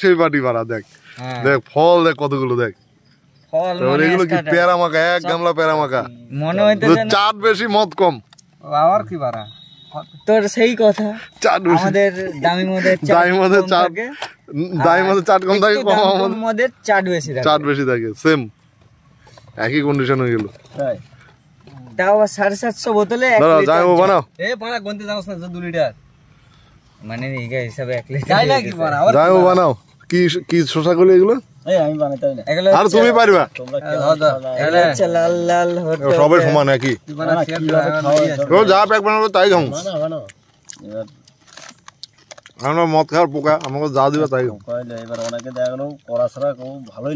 সেই বাটি ভাড়া দেখ হ্যাঁ। দেখ ফল দেখ কতগুলো দেখ মানে এক গামলা মাখা চাট বেশি মদ কম সেই কথা চাট বেশি চাট বেশি থাকে সেম একই কন্ডিশন হয়ে সাড়ে সাতশো বোতলে মানে কি কি শশা এগুলো আর তুমি পারবা হ্যাঁ, সবাই সমান একই যা প্যাক বানাবো তাই খাও মদ খাওয়ার পোকা আমাকে যা দিবে তাই খাও ভালোই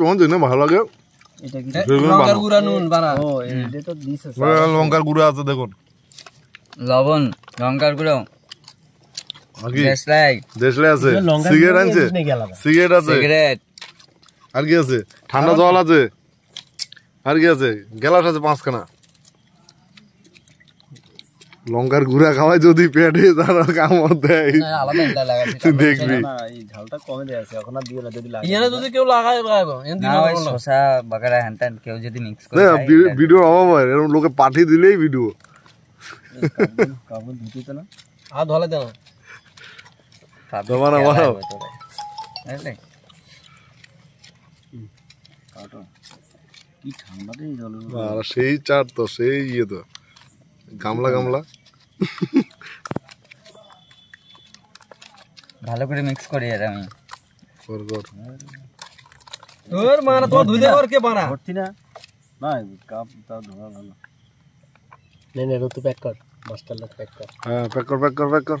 তোমার জন্য ভালো লাগে লঙ্কার গুঁড়া আছে দেখুন লবণ লঙ্কার গুঁড়ো ঠান্ডা জল আছে আর কি আছে গ্যালাস আছে পাঁচখানা লঙ্কার গুড়া খাওয়ায় যদি পেটে তারা কামড় দেয় দেখবি ভিডিও অভাব হয় এরকম লোকে পাঠিয়ে দিলেই ভিডিও আর ধরে দেন તમારા વાળો એટલે কি ঠান্ডা নেই জল আর সেই চার তো সেই ইয়ে তো গামলা গামলা ভালো করে মিক্স করে আর আমি কর কর তোর মানা তো ধুই দে আর কে বানা ভর্তি না না কাপ তা ধোয়া ভালো নে নে রতু প্যাক কর মাস্টার লোক প্যাক কর হ্যাঁ প্যাক কর প্যাক কর প্যাক কর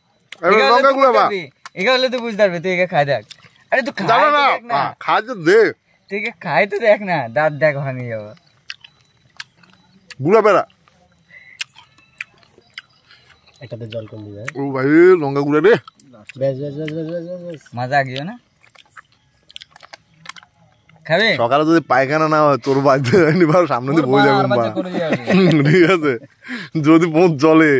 সকালে যদি পায়খানা না হয় তোর বাড়িতে যায়নি সামনে দিয়ে বই যাবে ইয়ে ঠিক আছে যদি বোধ জলে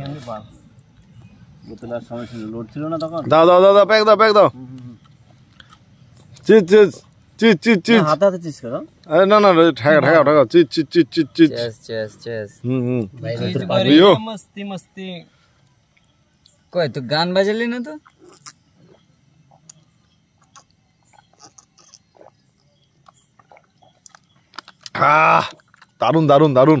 দাও দাও দাও দাও প্যাক দাও প্যাক দাও cheese cheese cheese cheese cheese হাতে হাতে চিজ করো আরে না না ঢাকা ঢাকা ঢাকা cheese cheese cheese cheese cheese চেস চেস চেস মস্তি মস্তি কই তো গান বাজালি না তো আহ দারুন দারুন দারুন